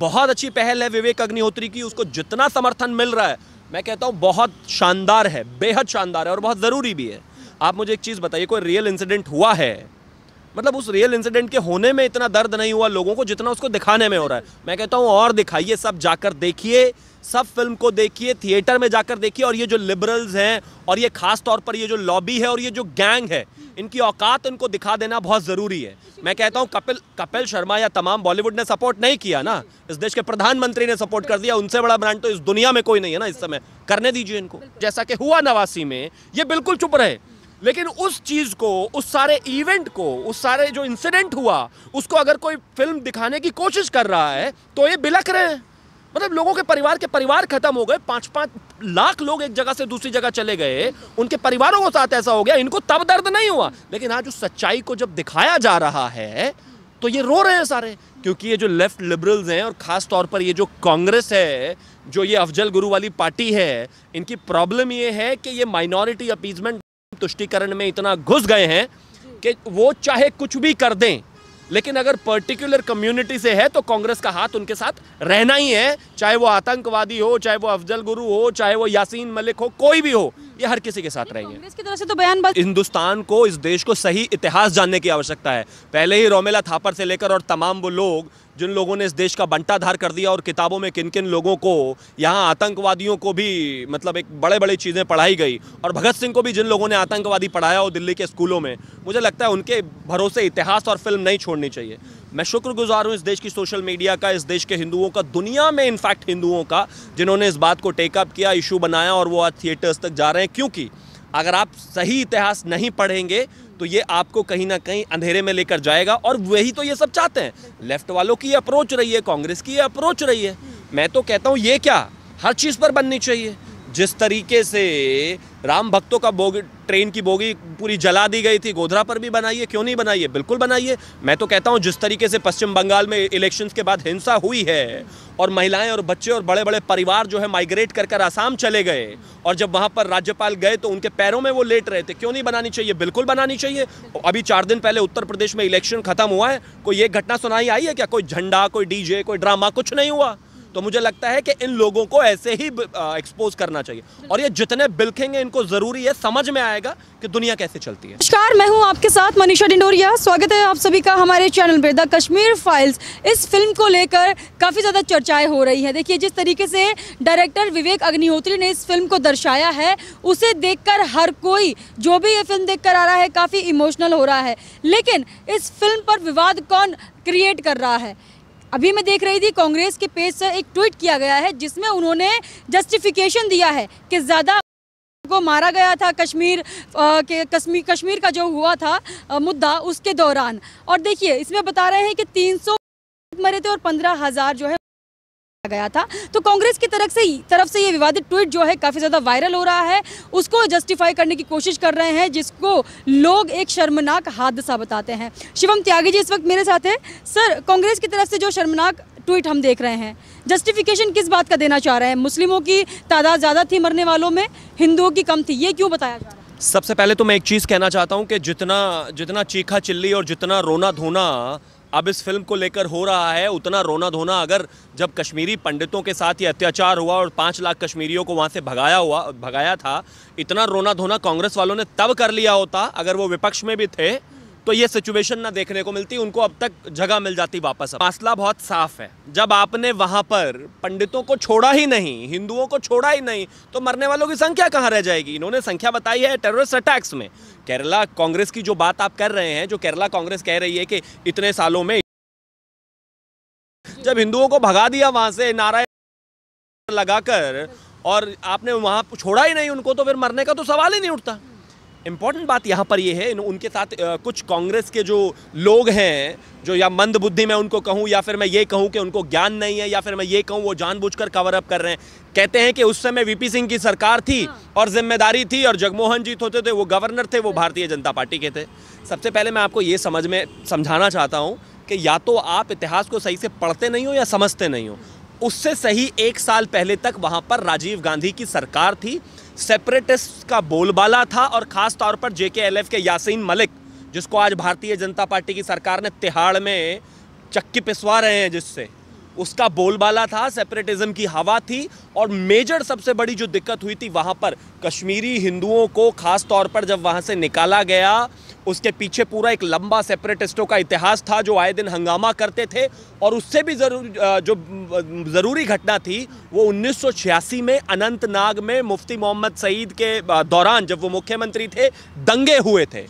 बहुत अच्छी पहल है विवेक अग्निहोत्री की उसको जितना समर्थन मिल रहा है मैं कहता हूँ बहुत शानदार है बेहद शानदार है और बहुत ज़रूरी भी है आप मुझे एक चीज़ बताइए कोई रियल इंसिडेंट हुआ है मतलब उस रियल इंसिडेंट के होने में इतना दर्द नहीं हुआ लोगों को जितना उसको दिखाने में हो रहा है मैं कहता हूँ और दिखाइए सब जाकर देखिए सब फिल्म को देखिए थिएटर में जाकर देखिए और ये जो लिबरल्स हैं और ये खास तौर पर ये जो लॉबी है और ये जो गैंग है इनकी औकात इनको दिखा देना बहुत ज़रूरी है मैं कहता हूँ कपिल कपिल शर्मा या तमाम बॉलीवुड ने सपोर्ट नहीं किया ना इस देश के प्रधानमंत्री ने सपोर्ट कर दिया उनसे बड़ा ब्रांड तो इस दुनिया में कोई नहीं है ना इस समय करने दीजिए इनको जैसा कि हुआ नवासी में ये बिल्कुल चुप रहे लेकिन उस चीज़ को उस सारे इवेंट को उस सारे जो इंसिडेंट हुआ उसको अगर कोई फिल्म दिखाने की कोशिश कर रहा है तो ये बिलख रहे हैं मतलब लोगों के परिवार के परिवार खत्म हो गए पांच पांच लाख लोग एक जगह से दूसरी जगह चले गए उनके परिवारों के साथ ऐसा हो गया इनको तब दर्द नहीं हुआ लेकिन आज उस सच्चाई को जब दिखाया जा रहा है तो ये रो रहे हैं सारे क्योंकि ये जो लेफ्ट लिबरल्स हैं और ख़ास तौर पर ये जो कांग्रेस है जो ये अफजल गुरु वाली पार्टी है इनकी प्रॉब्लम ये है कि ये माइनॉरिटी अपीजमेंट तुष्टिकरण में इतना घुस गए हैं कि वो चाहे कुछ भी कर दें लेकिन अगर पर्टिकुलर कम्युनिटी से है तो कांग्रेस का हाथ उनके साथ रहना ही है चाहे वो आतंकवादी हो चाहे वो अफजल गुरु हो चाहे वो यासीन मलिक हो कोई भी हो ये हर किसी के साथ रहेंगे की तरफ से तो बयान हिंदुस्तान को इस देश को सही इतिहास जानने की आवश्यकता है पहले ही रोमेला थापर से लेकर और तमाम वो लोग जिन लोगों ने इस देश का बंटाधार कर दिया और किताबों में किन किन लोगों को यहाँ आतंकवादियों को भी मतलब एक बड़े बड़े चीज़ें पढ़ाई गई और भगत सिंह को भी जिन लोगों ने आतंकवादी पढ़ाया हो दिल्ली के स्कूलों में मुझे लगता है उनके भरोसे इतिहास और फिल्म नहीं छोड़नी चाहिए मैं शुक्रगुजार हूँ इस देश की सोशल मीडिया का इस देश के हिंदुओं का दुनिया में इनफैक्ट हिंदुओं का जिन्होंने इस बात को टेकअप किया इशू बनाया और वो आज थिएटर्स तक जा रहे हैं क्योंकि अगर आप सही इतिहास नहीं पढ़ेंगे तो ये आपको कहीं ना कहीं अंधेरे में लेकर जाएगा और वही तो ये सब चाहते हैं लेफ्ट वालों की अप्रोच रही है कांग्रेस की अप्रोच रही है मैं तो कहता हूँ ये क्या हर चीज़ पर बननी चाहिए जिस तरीके से राम भक्तों का बोगी ट्रेन की बोगी पूरी जला दी गई थी गोधरा पर भी बनाइए क्यों नहीं बनाइए बिल्कुल बनाइए मैं तो कहता हूँ जिस तरीके से पश्चिम बंगाल में इलेक्शंस के बाद हिंसा हुई है और महिलाएं और बच्चे और बड़े बड़े परिवार जो है माइग्रेट कर कर आसाम चले गए और जब वहाँ पर राज्यपाल गए तो उनके पैरों में वो लेट रहे थे क्यों नहीं बनानी चाहिए बिल्कुल बनानी चाहिए अभी चार दिन पहले उत्तर प्रदेश में इलेक्शन खत्म हुआ है कोई ये घटना सुनाई आई है क्या कोई झंडा कोई डीजे कोई ड्रामा कुछ नहीं हुआ तो मुझे लगता है कि इन लोगों को ऐसे ही एक्सपोज करना चाहिए और ये जितने बिलखेंगे इनको ज़रूरी है समझ में आएगा कि दुनिया कैसे चलती है नमस्कार मैं हूँ आपके साथ मनीषा डिंडोरिया स्वागत है आप सभी का हमारे चैनल पर द कश्मीर फाइल्स इस फिल्म को लेकर काफ़ी ज़्यादा चर्चाएं हो रही है देखिए जिस तरीके से डायरेक्टर विवेक अग्निहोत्री ने इस फिल्म को दर्शाया है उसे देखकर हर कोई जो भी ये फिल्म देख आ रहा है काफ़ी इमोशनल हो रहा है लेकिन इस फिल्म पर विवाद कौन क्रिएट कर रहा है अभी मैं देख रही थी कांग्रेस के पेज से एक ट्वीट किया गया है जिसमें उन्होंने जस्टिफिकेशन दिया है कि ज़्यादा को मारा गया था कश्मीर के कश्मीर कश्मीर का जो हुआ था आ, मुद्दा उसके दौरान और देखिए इसमें बता रहे हैं कि 300 मरे थे और पंद्रह हज़ार जो है गया था तो कांग्रेस की तरफ से तरफ से ये विवादित ट्वीट जो है काफ़ी ज़्यादा वायरल हो रहा है उसको जस्टिफाई करने की कोशिश कर रहे हैं जिसको लोग एक शर्मनाक हादसा बताते हैं शिवम त्यागी जी इस वक्त मेरे साथ हैं सर कांग्रेस की तरफ से जो शर्मनाक ट्वीट हम देख रहे हैं जस्टिफिकेशन किस बात का देना चाह रहे हैं मुस्लिमों की तादाद ज़्यादा थी मरने वालों में हिंदुओं की कम थी ये क्यों बताया जा रहा है सबसे पहले तो मैं एक चीज़ कहना चाहता हूँ कि जितना जितना चीखा चिल्ली और जितना रोना धोना अब इस फिल्म को लेकर हो रहा है उतना रोना धोना अगर जब कश्मीरी पंडितों के साथ ये अत्याचार हुआ और पाँच लाख कश्मीरियों को वहाँ से भगाया हुआ भगाया था इतना रोना धोना कांग्रेस वालों ने तब कर लिया होता अगर वो विपक्ष में भी थे तो ये सिचुएशन ना देखने को मिलती उनको अब तक जगह मिल जाती वापस अब बहुत साफ है जब आपने वहाँ पर पंडितों को छोड़ा ही नहीं हिंदुओं को छोड़ा ही नहीं तो मरने वालों की संख्या कहाँ रह जाएगी इन्होंने संख्या बताई है टेररिस्ट अटैक्स में केरला कांग्रेस की जो बात आप कर रहे हैं जो केरला कांग्रेस कह रही है कि इतने सालों में जब हिंदुओं को भगा दिया वहाँ से नारायण लगाकर और आपने वहाँ छोड़ा ही नहीं उनको तो फिर मरने का तो सवाल ही नहीं उठता इम्पॉर्टेंट बात यहाँ पर ये यह है उनके साथ कुछ कांग्रेस के जो लोग हैं जो या मंद बुद्धि मैं उनको कहूँ या फिर मैं ये कहूँ कि उनको ज्ञान नहीं है या फिर मैं ये कहूँ वो जानबूझकर कवर अप कर रहे हैं कहते हैं कि उस समय वीपी सिंह की सरकार थी हाँ। और जिम्मेदारी थी और जगमोहन जी होते थे वो गवर्नर थे वो हाँ। भारतीय जनता पार्टी के थे सबसे पहले मैं आपको ये समझ में समझाना चाहता हूँ कि या तो आप इतिहास को सही से पढ़ते नहीं हो या समझते नहीं हो उससे सही एक साल पहले तक वहाँ पर राजीव गांधी की सरकार थी सेपरेटिस्ट का बोलबाला था और ख़ास तौर पर जे के एल एफ के यासीन मलिक जिसको आज भारतीय जनता पार्टी की सरकार ने तिहाड़ में चक्की पिसवा रहे हैं जिससे उसका बोलबाला था सेपरेटिज्म की हवा थी और मेजर सबसे बड़ी जो दिक्कत हुई थी वहाँ पर कश्मीरी हिंदुओं को ख़ास तौर पर जब वहाँ से निकाला गया उसके पीछे पूरा एक लंबा सेपरेटिस्टों का इतिहास था जो आए दिन हंगामा करते थे और उससे भी जरूर जो ज़रूरी घटना थी वो उन्नीस में अनंतनाग में मुफ्ती मोहम्मद सईद के दौरान जब वो मुख्यमंत्री थे दंगे हुए थे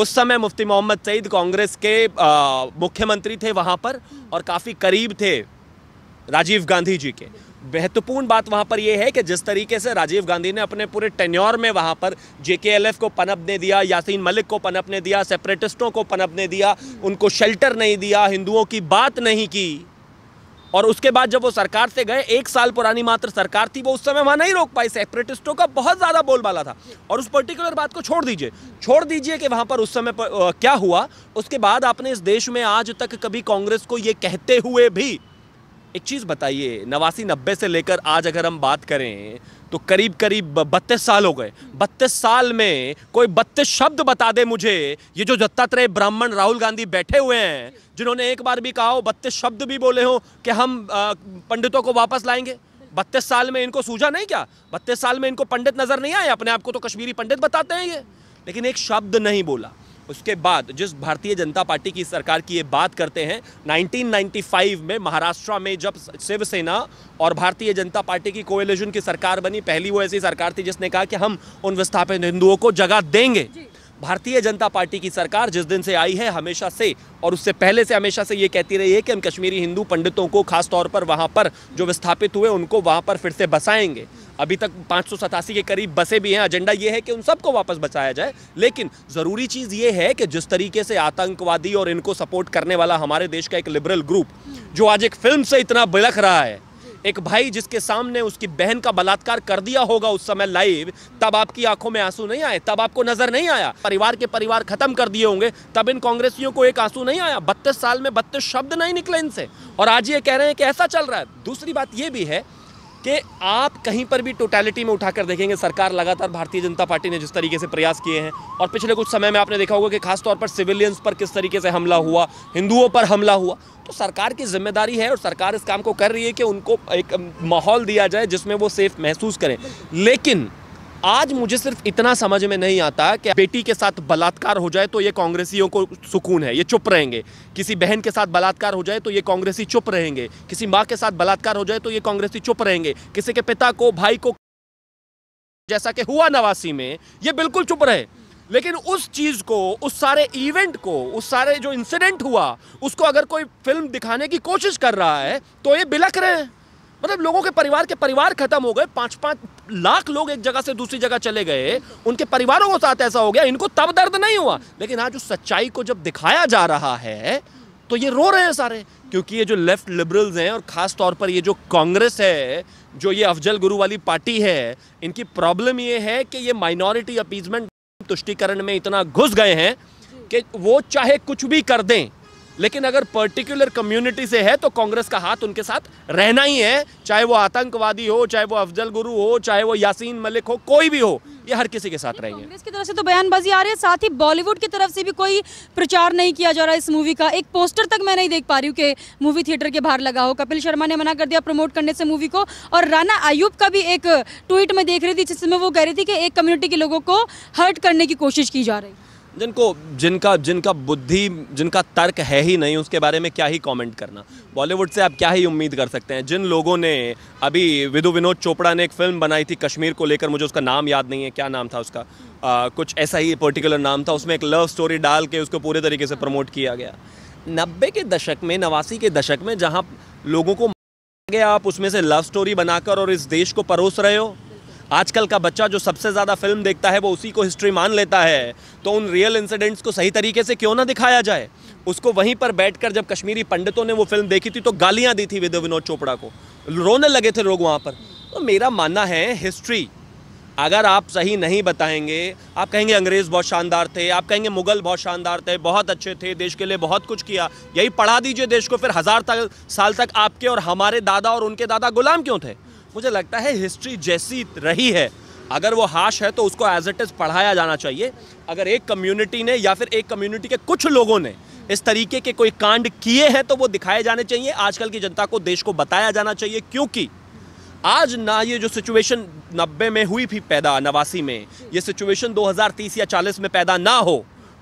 उस समय मुफ्ती मोहम्मद सईद कांग्रेस के मुख्यमंत्री थे वहाँ पर और काफ़ी करीब थे राजीव गांधी जी के महत्वपूर्ण बात वहाँ पर यह है कि जिस तरीके से राजीव गांधी ने अपने पूरे टेन्योर में वहाँ पर जेकेएलएफ को पनपने दिया यासीन मलिक को पनपने दिया सेपरेटिस्टों को पनपने दिया उनको शेल्टर नहीं दिया हिंदुओं की बात नहीं की और उसके बाद जब वो सरकार से गए एक साल पुरानी मात्र सरकार थी वो उस समय वहाँ नहीं रोक पाई सेपरेटिस्टों का बहुत ज़्यादा बोलबाला था और उस पर्टिकुलर बात को छोड़ दीजिए छोड़ दीजिए कि वहाँ पर उस समय पर, आ, क्या हुआ उसके बाद आपने इस देश में आज तक कभी कांग्रेस को ये कहते हुए भी एक चीज़ बताइए नवासी नब्बे से लेकर आज अगर हम बात करें तो करीब करीब बत्तीस साल हो गए बत्तीस साल में कोई बत्तीस शब्द बता दे मुझे ये जो दत्तात्रेय ब्राह्मण राहुल गांधी बैठे हुए हैं जिन्होंने एक बार भी कहा हो बत्तीस शब्द भी बोले हो कि हम पंडितों को वापस लाएंगे बत्तीस साल में इनको सूझा नहीं क्या बत्तीस साल में इनको पंडित नज़र नहीं आए अपने आप को तो कश्मीरी पंडित बताते हैं ये लेकिन एक शब्द नहीं बोला उसके बाद जिस भारतीय जनता पार्टी की सरकार की ये बात करते हैं 1995 में महाराष्ट्र में जब शिवसेना और भारतीय जनता पार्टी की कोएलिजन की सरकार बनी पहली वो ऐसी सरकार थी जिसने कहा कि हम उन विस्थापित हिंदुओं को जगह देंगे भारतीय जनता पार्टी की सरकार जिस दिन से आई है हमेशा से और उससे पहले से हमेशा से ये कहती रही है कि हम कश्मीरी हिंदू पंडितों को खास तौर पर वहाँ पर जो विस्थापित हुए उनको वहाँ पर फिर से बसाएंगे अभी तक पाँच के करीब बसे भी हैं एजेंडा ये है कि उन सबको वापस बचाया जाए लेकिन ज़रूरी चीज़ ये है कि जिस तरीके से आतंकवादी और इनको सपोर्ट करने वाला हमारे देश का एक लिबरल ग्रुप जो आज एक फिल्म से इतना बिलख रहा है एक भाई जिसके सामने उसकी बहन का बलात्कार कर दिया होगा उस समय लाइव तब आपकी आंखों में आंसू नहीं आए तब आपको नजर नहीं आया परिवार के परिवार खत्म कर दिए होंगे तब इन कांग्रेसियों को एक आंसू नहीं आया बत्तीस साल में बत्तीस शब्द नहीं निकले इनसे और आज ये कह रहे हैं कि ऐसा चल रहा है दूसरी बात ये भी है कि आप कहीं पर भी टोटैलिटी में उठाकर देखेंगे सरकार लगातार भारतीय जनता पार्टी ने जिस तरीके से प्रयास किए हैं और पिछले कुछ समय में आपने देखा होगा कि खासतौर पर सिविलियंस पर किस तरीके से हमला हुआ हिंदुओं पर हमला हुआ तो सरकार की जिम्मेदारी है और सरकार इस काम को कर रही है कि उनको एक माहौल दिया जाए जिसमें वो सेफ महसूस करें लेकिन आज मुझे सिर्फ इतना समझ में नहीं आता कि बेटी के साथ बलात्कार हो जाए तो ये कांग्रेसियों को सुकून है ये चुप रहेंगे किसी बहन के साथ बलात्कार हो जाए तो ये कांग्रेसी चुप रहेंगे किसी माँ के साथ बलात्कार हो जाए तो ये कांग्रेसी चुप रहेंगे किसी के पिता को भाई को जैसा कि हुआ नवासी में ये बिल्कुल चुप रहे लेकिन उस चीज़ को उस सारे इवेंट को उस सारे जो इंसिडेंट हुआ उसको अगर कोई फिल्म दिखाने की कोशिश कर रहा है तो ये बिलख रहे हैं मतलब लोगों के परिवार के परिवार खत्म हो गए पाँच पाँच लाख लोग एक जगह से दूसरी जगह चले गए उनके परिवारों के साथ ऐसा हो गया इनको तब दर्द नहीं हुआ लेकिन आज उस सच्चाई को जब दिखाया जा रहा है तो ये रो रहे हैं सारे क्योंकि ये जो लेफ्ट लिबरल्स हैं और ख़ास तौर पर ये जो कांग्रेस है जो ये अफजल गुरु वाली पार्टी है इनकी प्रॉब्लम ये है कि ये माइनॉरिटी अपीजमेंट तुष्टिकरण में इतना घुस गए हैं कि वो चाहे कुछ भी कर दें लेकिन अगर पर्टिकुलर कम्युनिटी से है तो कांग्रेस का हाथ उनके साथ रहना ही है चाहे वो आतंकवादी हो चाहे वो अफजल गुरु हो चाहे वो यासीन मलिक हो कोई भी हो ये हर किसी के साथ रहेंगे कांग्रेस की तरफ से तो बयानबाजी आ रही है साथ ही बॉलीवुड की तरफ से भी कोई प्रचार नहीं किया जा रहा इस मूवी का एक पोस्टर तक मैं नहीं देख पा रही हूँ कि मूवी थिएटर के बाहर लगा हो कपिल शर्मा ने मना कर दिया प्रमोट करने से मूवी को और राना आयुब का भी एक ट्वीट में देख रही थी जिसमें वो कह रही थी कि एक कम्युनिटी के लोगों को हर्ट करने की कोशिश की जा रही है जिनको जिनका जिनका बुद्धि जिनका तर्क है ही नहीं उसके बारे में क्या ही कमेंट करना बॉलीवुड से आप क्या ही उम्मीद कर सकते हैं जिन लोगों ने अभी विधु विनोद चोपड़ा ने एक फिल्म बनाई थी कश्मीर को लेकर मुझे उसका नाम याद नहीं है क्या नाम था उसका आ, कुछ ऐसा ही पर्टिकुलर नाम था उसमें एक लव स्टोरी डाल के उसको पूरे तरीके से प्रमोट किया गया नब्बे के दशक में नवासी के दशक में जहाँ लोगों को गया आप उसमें से लव स्टोरी बनाकर और इस देश को परोस रहे हो आजकल का बच्चा जो सबसे ज़्यादा फिल्म देखता है वो उसी को हिस्ट्री मान लेता है तो उन रियल इंसिडेंट्स को सही तरीके से क्यों ना दिखाया जाए उसको वहीं पर बैठकर जब कश्मीरी पंडितों ने वो फिल्म देखी थी तो गालियाँ दी थी विनोद चोपड़ा को रोने लगे थे लोग वहाँ पर तो मेरा मानना है हिस्ट्री अगर आप सही नहीं बताएंगे आप कहेंगे अंग्रेज़ बहुत शानदार थे आप कहेंगे मुग़ल बहुत शानदार थे बहुत अच्छे थे देश के लिए बहुत कुछ किया यही पढ़ा दीजिए देश को फिर हज़ार साल तक आपके और हमारे दादा और उनके दादा गुलाम क्यों थे मुझे लगता है हिस्ट्री जैसी रही है अगर वो हाश है तो उसको एज इट इज़ पढ़ाया जाना चाहिए अगर एक कम्युनिटी ने या फिर एक कम्युनिटी के कुछ लोगों ने इस तरीके के कोई कांड किए हैं तो वो दिखाए जाने चाहिए आजकल की जनता को देश को बताया जाना चाहिए क्योंकि आज ना ये जो सिचुएशन नब्बे में हुई थी पैदा नवासी में ये सिचुएशन 2030 या 40 में पैदा ना हो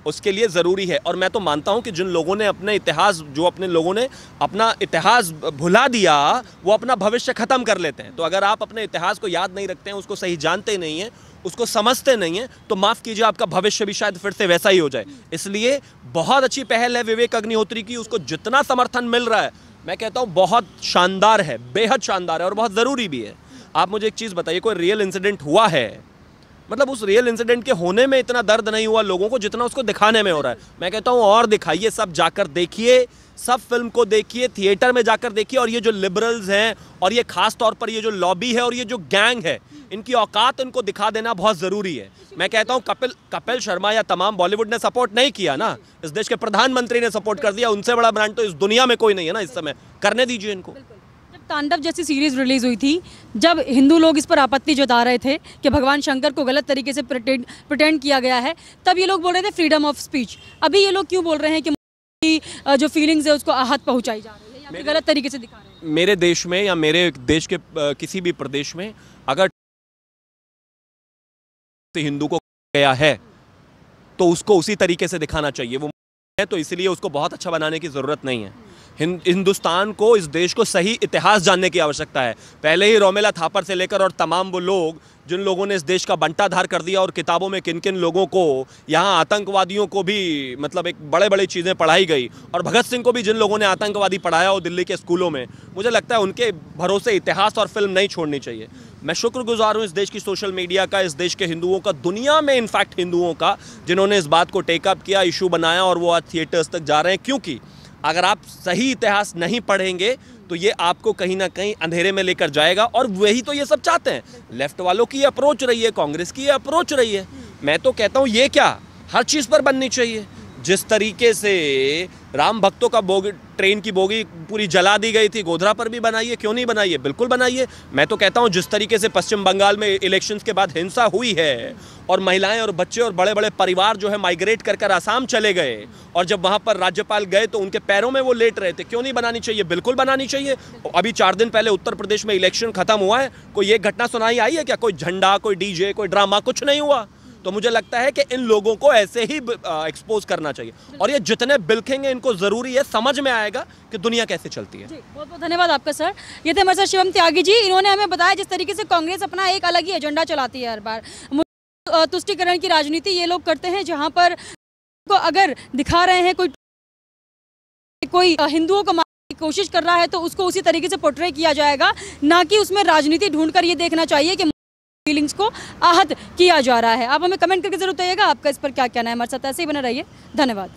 उसके लिए ज़रूरी है और मैं तो मानता हूँ कि जिन लोगों ने अपने इतिहास जो अपने लोगों ने अपना इतिहास भुला दिया वो अपना भविष्य ख़त्म कर लेते हैं तो अगर आप अपने इतिहास को याद नहीं रखते हैं उसको सही जानते नहीं हैं उसको समझते नहीं हैं तो माफ़ कीजिए आपका भविष्य भी शायद फिर से वैसा ही हो जाए इसलिए बहुत अच्छी पहल है विवेक अग्निहोत्री की उसको जितना समर्थन मिल रहा है मैं कहता हूँ बहुत शानदार है बेहद शानदार है और बहुत ज़रूरी भी है आप मुझे एक चीज़ बताइए कोई रियल इंसिडेंट हुआ है मतलब उस रियल इंसिडेंट के होने में इतना दर्द नहीं हुआ लोगों को जितना उसको दिखाने में हो रहा है मैं कहता हूँ और दिखाइए सब जाकर देखिए सब फिल्म को देखिए थिएटर में जाकर देखिए और ये जो लिबरल्स हैं और ये खास तौर पर ये जो लॉबी है और ये जो गैंग है इनकी औकात इनको दिखा देना बहुत ज़रूरी है मैं कहता हूँ कपिल कपिल शर्मा या तमाम बॉलीवुड ने सपोर्ट नहीं किया ना इस देश के प्रधानमंत्री ने सपोर्ट कर दिया उनसे बड़ा ब्रांड तो इस दुनिया में कोई नहीं है ना इस समय करने दीजिए इनको तांडव जैसी सीरीज रिलीज हुई थी जब हिंदू लोग इस पर आपत्ति जता रहे थे कि भगवान शंकर को गलत तरीके से प्रटेंड किया गया है तब ये लोग बोल रहे थे फ्रीडम ऑफ स्पीच अभी ये लोग क्यों बोल रहे हैं कि जो फीलिंग्स है उसको आहत पहुंचाई जा रही है या गलत तरीके से दिखा रहे हैं मेरे देश में या मेरे देश के किसी भी प्रदेश में अगर तो हिंदू को गया है तो उसको उसी तरीके से दिखाना चाहिए वो है तो इसलिए उसको बहुत अच्छा बनाने की ज़रूरत नहीं है हिंदुस्तान को इस देश को सही इतिहास जानने की आवश्यकता है पहले ही रोमेला थापर से लेकर और तमाम वो लोग जिन लोगों ने इस देश का बंटाधार कर दिया और किताबों में किन किन लोगों को यहाँ आतंकवादियों को भी मतलब एक बड़े बड़े चीज़ें पढ़ाई गई और भगत सिंह को भी जिन लोगों ने आतंकवादी पढ़ाया हो दिल्ली के स्कूलों में मुझे लगता है उनके भरोसे इतिहास और फिल्म नहीं छोड़नी चाहिए मैं शुक्रगुजार हूँ इस देश की सोशल मीडिया का इस देश के हिंदुओं का दुनिया में इनफैक्ट हिंदुओं का जिन्होंने इस बात को टेकअप किया इशू बनाया और वो आज थिएटर्स तक जा रहे हैं क्योंकि अगर आप सही इतिहास नहीं पढ़ेंगे तो ये आपको कहीं ना कहीं अंधेरे में लेकर जाएगा और वही तो ये सब चाहते हैं लेफ्ट वालों की अप्रोच रही है कांग्रेस की अप्रोच रही है मैं तो कहता हूँ ये क्या हर चीज़ पर बननी चाहिए जिस तरीके से राम भक्तों का बोगी ट्रेन की बोगी पूरी जला दी गई थी गोधरा पर भी बनाइए क्यों नहीं बनाइए बिल्कुल बनाइए मैं तो कहता हूँ जिस तरीके से पश्चिम बंगाल में इलेक्शंस के बाद हिंसा हुई है और महिलाएं और बच्चे और बड़े बड़े परिवार जो है माइग्रेट कर कर आसाम चले गए और जब वहाँ पर राज्यपाल गए तो उनके पैरों में वो लेट रहे थे क्यों नहीं बनानी चाहिए बिल्कुल बनानी चाहिए अभी चार दिन पहले उत्तर प्रदेश में इलेक्शन खत्म हुआ है कोई ये घटना सुनाई आई है क्या कोई झंडा कोई डी कोई ड्रामा कुछ नहीं हुआ तो मुझे लगता है कि इन लोगों को ऐसे ही एक्सपोज करना चाहिए और ये जितने बिलखेंगे इनको ज़रूरी है समझ में आएगा कि दुनिया कैसे चलती है बहुत बहुत धन्यवाद आपका सर ये थे हमारे शिवम त्यागी जी इन्होंने हमें बताया जिस तरीके से कांग्रेस अपना एक अलग ही एजेंडा चलाती है हर बार तुष्टिकरण की राजनीति ये लोग करते हैं जहाँ पर को अगर दिखा रहे हैं कोई कोई हिंदुओं को मारने की कोशिश कर रहा है तो उसको उसी तरीके से पोर्ट्रे किया जाएगा ना कि उसमें राजनीति ढूंढकर ये देखना चाहिए कि फीलिंग्स को आहत किया जा रहा है आप हमें कमेंट करके जरूर बताइएगा आपका इस पर क्या कहना है हमारे साथ ऐसे ही बना रहिए धन्यवाद